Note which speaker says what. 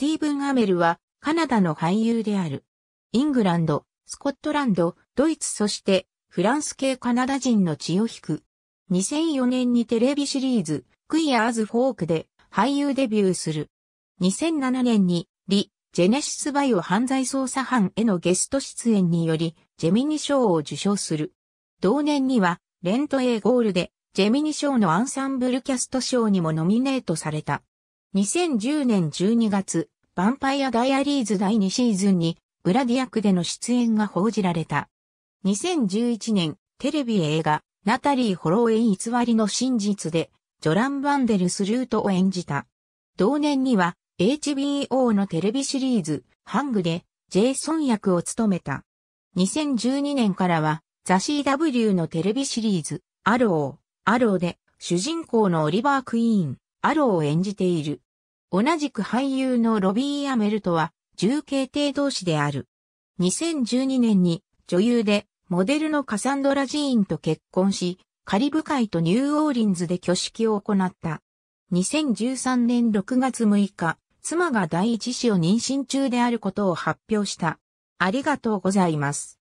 Speaker 1: スティーブ
Speaker 2: ン・アメルはカナダの俳優である。イングランド、スコットランド、ドイツそしてフランス系カナダ人の血を引く。2004年にテレビシリーズ、クイアーズ・フォークで俳優デビューする。2007年に、リ・ジェネシス・バイオ犯罪捜査班へのゲスト出演により、ジェミニ賞を受賞する。同年には、レント・エー・ゴールで、ジェミニ賞のアンサンブルキャスト賞にもノミネートされた。2010年12月、ヴァンパイアダイアリーズ第2シーズンに、グラディアクでの出演が報じられた。2011年、テレビ映画、ナタリー・ホロウェイ偽りの真実で、ジョラン・バンデルス・ルートを演じた。同年には、HBO のテレビシリーズ、ハングで、ジェイソン役を務めた。2012年からは、ザ・ CW のテレビシリーズ、アロー、アローで、主人公のオリバー・クイーン、アローを演じている。同じく俳優のロビー・アメルトは、重慶帝同士である。2012年に女優でモデルのカサンドラ・ジーンと結婚し、カリブ海とニューオーリンズで挙式を行った。2013年6月6日、妻が第一子を妊娠中であることを発表した。ありがとうございます。